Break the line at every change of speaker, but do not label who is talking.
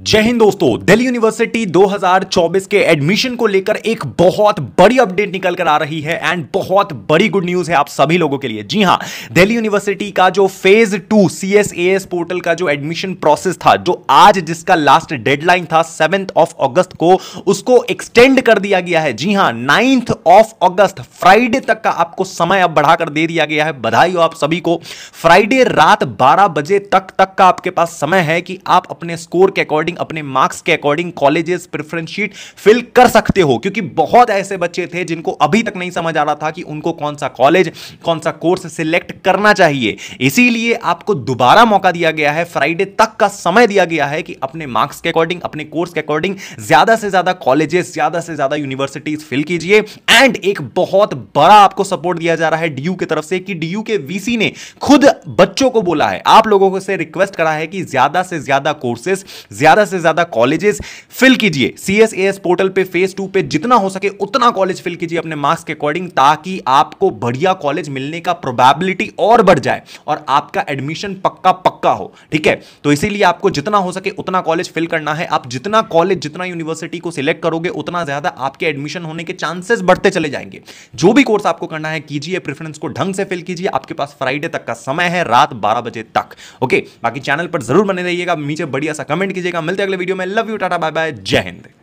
जय हिंद दोस्तों दिल्ली यूनिवर्सिटी 2024 के एडमिशन को लेकर एक बहुत बड़ी अपडेट निकल कर आ रही है एंड बहुत बड़ी गुड न्यूज है आप सभी लोगों के लिए जी हां दिल्ली यूनिवर्सिटी का जो फेज टू एस पोर्टल का जो एडमिशन प्रोसेस था जो आज जिसका लास्ट डेडलाइन था सेवेंथ ऑफ अगस्त को उसको एक्सटेंड कर दिया गया है जी हां नाइन्थ ऑफ अगस्त फ्राइडे तक का आपको समय अब बढ़ाकर दे दिया गया है बधाई हो आप सभी को फ्राइडे रात बारह बजे तक तक का आपके पास समय है कि आप अपने स्कोर के अकॉर्डिंग अकॉर्डिंग अपने मार्क्स के according colleges preference sheet fill कर सकते हो क्योंकि बहुत ऐसे बच्चे थे जिनको अभी तक नहीं समझ आ रहा था कि उनको कौन सा कॉलेज कौन सा कोर्स सिलेक्ट करना चाहिए इसीलिए आपको दोबारा मौका दिया गया है फ्राइडे तक का समय दिया गया है कि अपने मार्क्स के अकॉर्डिंग अपने कोर्स के अकॉर्डिंग ज्यादा से ज्यादा कॉलेजेस ज्यादा से ज्यादा यूनिवर्सिटीज फिल कीजिए एंड एक बहुत बड़ा आपको सपोर्ट दिया जा रहा है डीयू की तरफ से कि डीयू के वीसी ने खुद बच्चों को बोला है आप लोगों से रिक्वेस्ट करा है कि ज्यादा से ज्यादा कोर्सेस ज्यादा ज़्यादा से ज़्यादा कॉलेजेस फिल कीजिए सीएसएस पोर्टल पे फेस टू पे जितना हो सके उतना कॉलेज फिल कीजिए अपने मार्क्स के अकॉर्डिंग ताकि आपको बढ़िया कॉलेज मिलने का प्रोबेबिलिटी और बढ़ जाए और आपका एडमिशन पक्का पक्का हो ठीक है तो इसीलिए आपको जितना हो सके उतना कॉलेज फिल करना है आप जितना कॉलेज जितना यूनिवर्सिटी को सिलेक्ट करोगे उतना ज़्यादा आपके एडमिशन होने के चांसेस बढ़ते चले जाएंगे जो भी कोर्स आपको करना है कीजिए प्रेफरेंस को ढंग से फिल कीजिए आपके पास फ्राइडे तक का समय है रात बारह बजे तक ओके बाकी चैनल पर जरूर बने रहिएगा नीचे बढ़िया सा कमेंट कीजिएगा मिलते हैं अगले वीडियो में love you tata bye bye जय हिंद